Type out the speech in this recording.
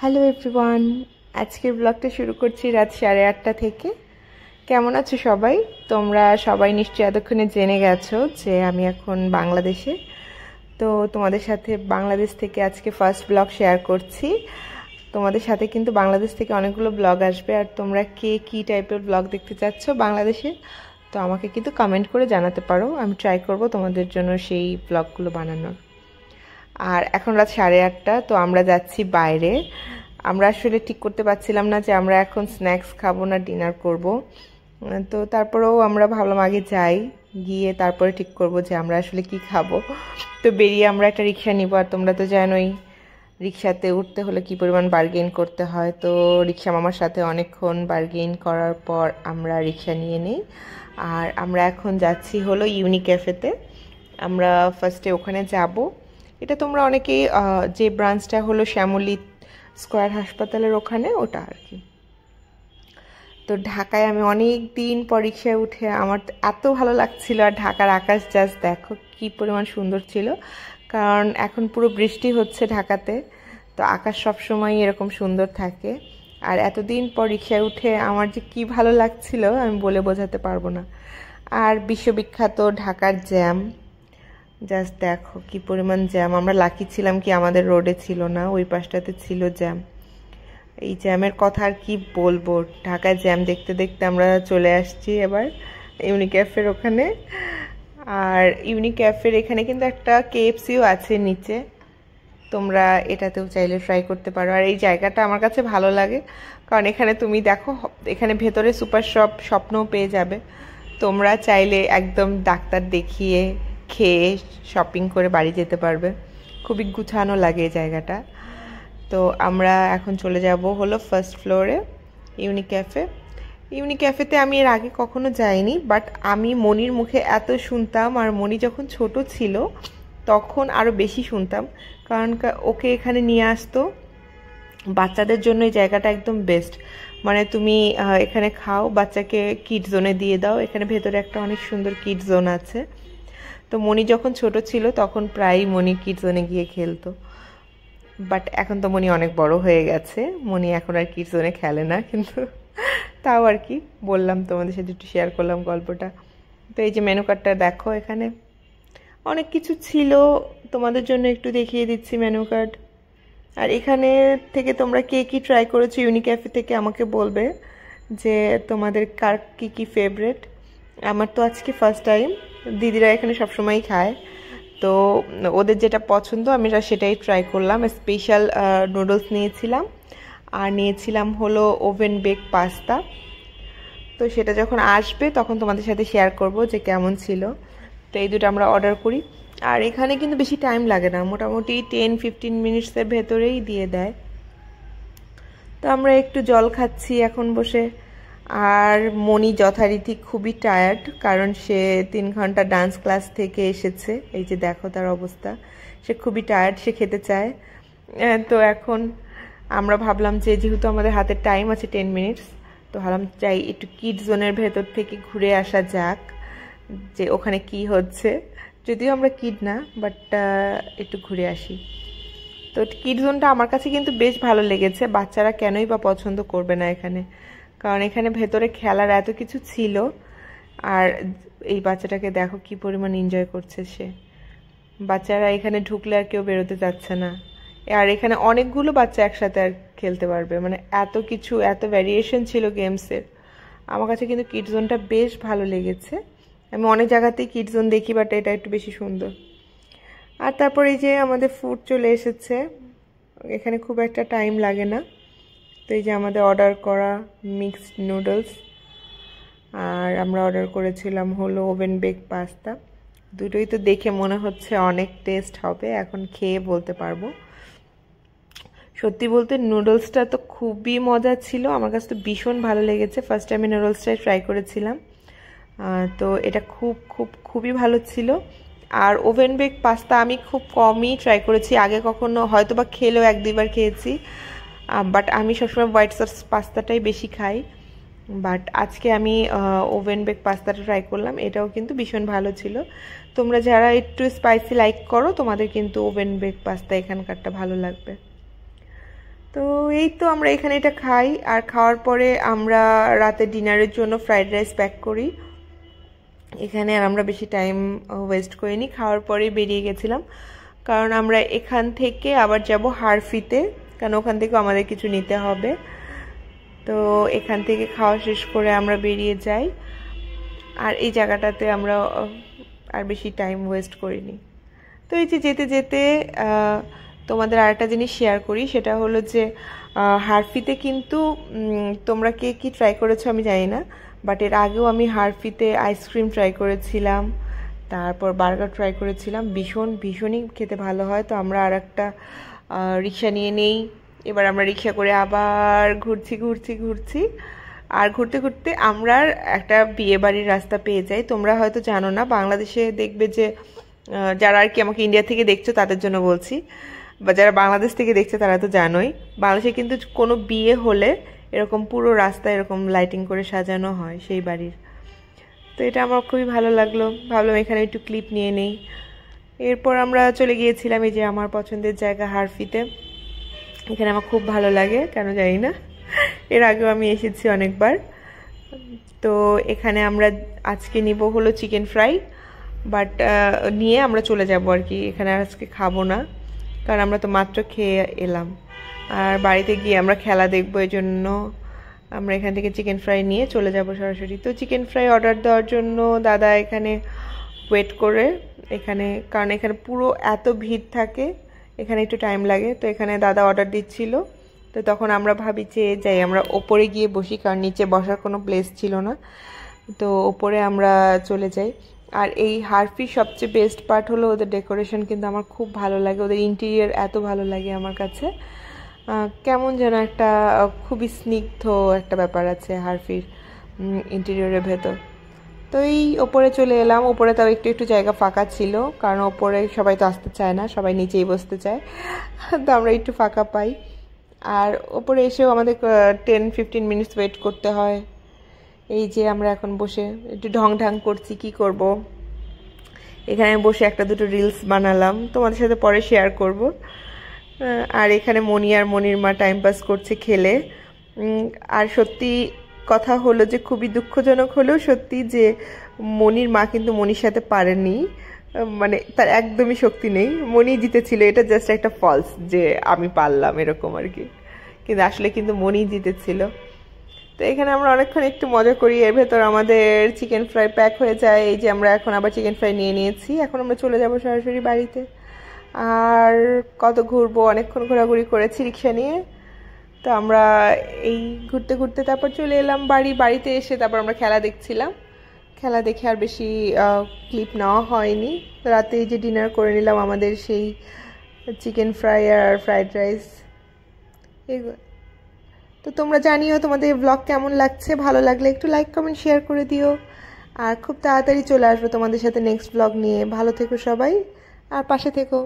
Hello everyone আজকের ব্লগটা শুরু করছি রাত সাড়ে আটটা থেকে কেমন আছো সবাই তোমরা সবাই নিশ্চয়ই এতক্ষণে জেনে গেছো যে আমি এখন বাংলাদেশে তো তোমাদের সাথে বাংলাদেশ থেকে আজকে ফার্স্ট ব্লগ শেয়ার করছি তোমাদের সাথে কিন্তু বাংলাদেশ থেকে অনেকগুলো ব্লগ আসবে আর তোমরা কে কী টাইপের ব্লগ দেখতে চাচ্ছ বাংলাদেশে তো আমাকে কিন্তু কমেন্ট করে জানাতে পারো আমি ট্রাই করব তোমাদের জন্য সেই ব্লগগুলো বানানোর আর এখন রাত সাড়ে আটটা তো আমরা যাচ্ছি বাইরে আমরা আসলে ঠিক করতে পারছিলাম না যে আমরা এখন স্ন্যাক্স খাবো না ডিনার করব তো তারপরেও আমরা ভাবলাম আগে যাই গিয়ে তারপরে ঠিক করব যে আমরা আসলে কি খাবো তো বেরিয়ে আমরা একটা রিক্সা নিব আর তোমরা তো জানোই রিক্সাতে উঠতে হলে কি পরিমাণ বার্গেন করতে হয় তো রিক্সা মামার সাথে অনেকক্ষণ বার্গেন করার পর আমরা রিক্সা নিয়ে নিই আর আমরা এখন যাচ্ছি হলো ইউনি ক্যাফেতে আমরা ফার্স্টে ওখানে যাব এটা তোমরা অনেকেই যে ব্রাঞ্চটা হলো শ্যামলী স্কোয়ার হাসপাতালের ওখানে ওটা আর কি তো ঢাকায় আমি অনেক দিন পরীক্ষায় উঠে আমার এত ভালো লাগছিল আর ঢাকার আকাশ জাস্ট দেখো কি পরিমাণ সুন্দর ছিল কারণ এখন পুরো বৃষ্টি হচ্ছে ঢাকাতে তো আকাশ সবসময় এরকম সুন্দর থাকে আর এতদিন পরীক্ষায় উঠে আমার যে কি ভালো লাগছিল আমি বলে বোঝাতে পারবো না আর বিশ্ববিখ্যাত ঢাকার জ্যাম জাস্ট দেখো কি পরিমাণ জ্যাম আমরা লাকি ছিলাম কি আমাদের রোডে ছিল না ওই পাশটাতে ছিল জ্যাম এই জ্যামের কথা আর কি বলবো ঢাকায় জ্যাম দেখতে দেখতে আমরা চলে আসছি এবার ইউনিক্যাফের ওখানে আর ইউনিক্যাফের এখানে কিন্তু একটা কেএফসিও আছে নিচে তোমরা এটাতেও চাইলে ট্রাই করতে পারো আর এই জায়গাটা আমার কাছে ভালো লাগে কারণ এখানে তুমি দেখো এখানে ভেতরে সুপার শপ স্বপ্নও পেয়ে যাবে তোমরা চাইলে একদম ডাক্তার দেখিয়ে খেয়ে শপিং করে বাড়ি যেতে পারবে খুবই গুছানো লাগে এই জায়গাটা তো আমরা এখন চলে যাব হলো ফার্স্ট ফ্লোরে ইউনি ক্যাফে ইউনি ক্যাফেতে আমি এর আগে কখনো যাইনি বাট আমি মনির মুখে এত শুনতাম আর মনি যখন ছোট ছিল তখন আরও বেশি শুনতাম কারণ ওকে এখানে নিয়ে আসতো বাচ্চাদের জন্য এই জায়গাটা একদম বেস্ট মানে তুমি এখানে খাও বাচ্চাকে কিড জোনে দিয়ে দাও এখানে ভেতরে একটা অনেক সুন্দর কিড জোন আছে তো মণি যখন ছোট ছিল তখন প্রায়ই মণি কীর্তনে গিয়ে খেলতো বাট এখন তো মণি অনেক বড় হয়ে গেছে মণি এখন আর কীর্তনে খেলে না কিন্তু তাও আর কি বললাম তোমাদের সাথে একটু শেয়ার করলাম গল্পটা তো এই যে মেনু কার্ডটা দেখো এখানে অনেক কিছু ছিল তোমাদের জন্য একটু দেখিয়ে দিচ্ছি মেনু কার্ড আর এখানে থেকে তোমরা কে কী ট্রাই করেছো ইউনিক্যাফে থেকে আমাকে বলবে যে তোমাদের কার কী কী ফেভারেট আমার তো আজকে ফার্স্ট টাইম দিদিরা এখানে সবসময়ই খায় তো ওদের যেটা পছন্দ আমি সেটাই ট্রাই করলাম স্পেশাল নুডলস নিয়েছিলাম আর নিয়েছিলাম হলো ওভেন বেক পাস্তা তো সেটা যখন আসবে তখন তোমাদের সাথে শেয়ার করব যে কেমন ছিল তো এই দুটো আমরা অর্ডার করি আর এখানে কিন্তু বেশি টাইম লাগে না মোটামুটি টেন ফিফটিন মিনিটসের ভেতরেই দিয়ে দেয় তো আমরা একটু জল খাচ্ছি এখন বসে আর মনি যথারীতি খুবই টায়ার্ড কারণ সে তিন ঘন্টা ডান্স ক্লাস থেকে এসেছে এই যে দেখো তার অবস্থা সে খুবই টায়ার্ড সে খেতে চায় তো এখন আমরা ভাবলাম যে যেহেতু আমাদের হাতে টাইম আছে টেন মিনিটস তো ভাবলাম চাই একটু কিড জোনের ভেতর থেকে ঘুরে আসা যাক যে ওখানে কি হচ্ছে যদিও আমরা কিড না বাট একটু ঘুরে আসি তো কিড জোনটা আমার কাছে কিন্তু বেশ ভালো লেগেছে বাচ্চারা কেনই বা পছন্দ করবে না এখানে কারণ এখানে ভেতরে খেলার এত কিছু ছিল আর এই বাচ্চাটাকে দেখো কি পরিমাণ এনজয় করছে সে বাচ্চারা এখানে ঢুকলে আর কেউ বেরোতে যাচ্ছে না আর এখানে অনেকগুলো বাচ্চা একসাথে আর খেলতে পারবে মানে এত কিছু এত ভ্যারিয়েশন ছিল গেমসের আমার কাছে কিন্তু কিড জোনটা বেশ ভালো লেগেছে আমি অনেক জায়গাতেই কিড জোন দেখি বাট এটা একটু বেশি সুন্দর আর তারপর এই যে আমাদের ফুড চলে এসেছে এখানে খুব একটা টাইম লাগে না তো এই যে আমাদের অর্ডার করা মিক্সড নুডলস আর আমরা অর্ডার করেছিলাম হলো ওভেন বেক পাস্তা দুটোই তো দেখে মনে হচ্ছে অনেক টেস্ট হবে এখন খেয়ে বলতে পারবো সত্যি বলতে নুডলসটা তো খুবই মজা ছিল আমার কাছে তো ভীষণ ভালো লেগেছে ফার্স্ট আমি নুডলসটাই ট্রাই করেছিলাম তো এটা খুব খুব খুবই ভালো ছিল আর ওভেন বেক পাস্তা আমি খুব কমই ট্রাই করেছি আগে কখনো হয়তো বা খেলেও এক দুইবার খেয়েছি বাট আমি সবসময় হোয়াইট সস পাস্তাটাই বেশি খাই বাট আজকে আমি ওভেন বেক পাস্তাটা ট্রাই করলাম এটাও কিন্তু ভীষণ ভালো ছিল তোমরা যারা একটু স্পাইসি লাইক করো তোমাদের কিন্তু ওভেন বেক পাস্তা এখানকারটা ভালো লাগবে তো এই তো আমরা এখানে এটা খাই আর খাওয়ার পরে আমরা রাতে ডিনারের জন্য ফ্রাইড রাইস প্যাক করি এখানে আর আমরা বেশি টাইম ওয়েস্ট করিনি খাওয়ার পরে বেরিয়ে গেছিলাম কারণ আমরা এখান থেকে আবার যাব হারফিতে কারণ ওখান থেকেও আমাদের কিছু নিতে হবে তো এখান থেকে খাওয়া শেষ করে আমরা বেরিয়ে যাই আর এই জায়গাটাতে আমরা আর বেশি টাইম ওয়েস্ট করিনি তো এই যে যেতে যেতে তোমাদের আরেকটা জিনিস শেয়ার করি সেটা হলো যে হারফিতে কিন্তু তোমরা কে কি ট্রাই করেছো আমি জানি না বাট এর আগেও আমি হারফিতে আইসক্রিম ট্রাই করেছিলাম তারপর বার্গার ট্রাই করেছিলাম ভীষণ ভীষণই খেতে ভালো হয় তো আমরা আর একটা রিক্সা নিয়ে নেই এবার আমরা রিক্সা করে আবার ঘুরছি ঘুরছি ঘুরছি আর ঘুরতে ঘুরতে আমরা একটা বিয়ে বাড়ির রাস্তা পেয়ে যাই তোমরা হয়তো জানো না বাংলাদেশে দেখবে যে যারা আর কি আমাকে ইন্ডিয়া থেকে দেখছো তাদের জন্য বলছি বা যারা বাংলাদেশ থেকে দেখছে তারা তো জানোই বাংলাদেশে কিন্তু কোনো বিয়ে হলে এরকম পুরো রাস্তা এরকম লাইটিং করে সাজানো হয় সেই বাড়ির তো এটা আমার খুবই ভালো লাগলো ভাবলাম এখানে একটু ক্লিপ নিয়ে নেই এরপর আমরা চলে গিয়েছিলাম এই যে আমার পছন্দের জায়গা হারফিতে এখানে আমার খুব ভালো লাগে কেন জানি না এর আগেও আমি এসেছি অনেকবার তো এখানে আমরা আজকে নিব হলো চিকেন ফ্রাই বাট নিয়ে আমরা চলে যাব আর কি এখানে আজকে খাবো না কারণ আমরা তো মাত্র খেয়ে এলাম আর বাড়িতে গিয়ে আমরা খেলা দেখবো এই জন্য আমরা এখান থেকে চিকেন ফ্রাই নিয়ে চলে যাব সরাসরি তো চিকেন ফ্রাই অর্ডার দেওয়ার জন্য দাদা এখানে ওয়েট করে এখানে কারণ এখানে পুরো এত ভিড় থাকে এখানে একটু টাইম লাগে তো এখানে দাদা অর্ডার দিচ্ছিল তো তখন আমরা ভাবি যে যাই আমরা ওপরে গিয়ে বসি কারণ নিচে বসার কোনো প্লেস ছিল না তো ওপরে আমরা চলে যাই আর এই হারফির সবচেয়ে বেস্ট পার্ট হলো ওদের ডেকোরেশন কিন্তু আমার খুব ভালো লাগে ওদের ইন্টেরিয়ার এত ভালো লাগে আমার কাছে কেমন যেন একটা খুবই স্নিগ্ধ একটা ব্যাপার আছে হারফির ইন্টেরিয়রের ভেতর তো এই ওপরে চলে এলাম ওপরে তাও একটু একটু জায়গা ফাঁকা ছিল কারণ ওপরে সবাই তো আসতে চায় না সবাই নিচেই বসতে চায় তো আমরা একটু ফাঁকা পাই আর ওপরে এসেও আমাদের টেন ফিফটিন মিনিটস ওয়েট করতে হয় এই যে আমরা এখন বসে একটু ঢং ঢং করছি কি করব। এখানে বসে একটা দুটো রিলস বানালাম তোমাদের সাথে পরে শেয়ার করব আর এখানে মনি আর মনির মা টাইম পাস করছে খেলে আর সত্যি কথা হলো যে খুবই দুঃখজনক হলেও সত্যি যে মনির মা কিন্তু মনির সাথে পারেনি মানে তার একদমই শক্তি নেই মনি জিতেছিল এটা জাস্ট একটা ফলস যে আমি পারলাম এরকম আর কি কিন্তু আসলে কিন্তু মনি জিতেছিল তো এখানে আমরা অনেকক্ষণ একটু মজা করি এর ভেতর আমাদের চিকেন ফ্রাই প্যাক হয়ে যায় এই যে আমরা এখন আবার চিকেন ফ্রাই নিয়ে নিয়েছি এখন আমরা চলে যাব সরাসরি বাড়িতে আর কত ঘুরবো অনেকক্ষণ ঘোরাঘুরি করেছি রিক্সা নিয়ে তো আমরা এই ঘুরতে ঘুরতে তারপর চলে এলাম বাড়ি বাড়িতে এসে তারপর আমরা খেলা দেখছিলাম খেলা দেখে আর বেশি ক্লিপ নেওয়া হয়নি রাতে যে ডিনার করে নিলাম আমাদের সেই চিকেন ফ্রাই আর ফ্রাইড রাইস তো তোমরা জানিও তোমাদের ব্লগ কেমন লাগছে ভালো লাগলে একটু লাইক কমেন্ট শেয়ার করে দিও আর খুব তাড়াতাড়ি চলে আসবো তোমাদের সাথে নেক্সট ব্লগ নিয়ে ভালো থেকো সবাই আর পাশে থেকো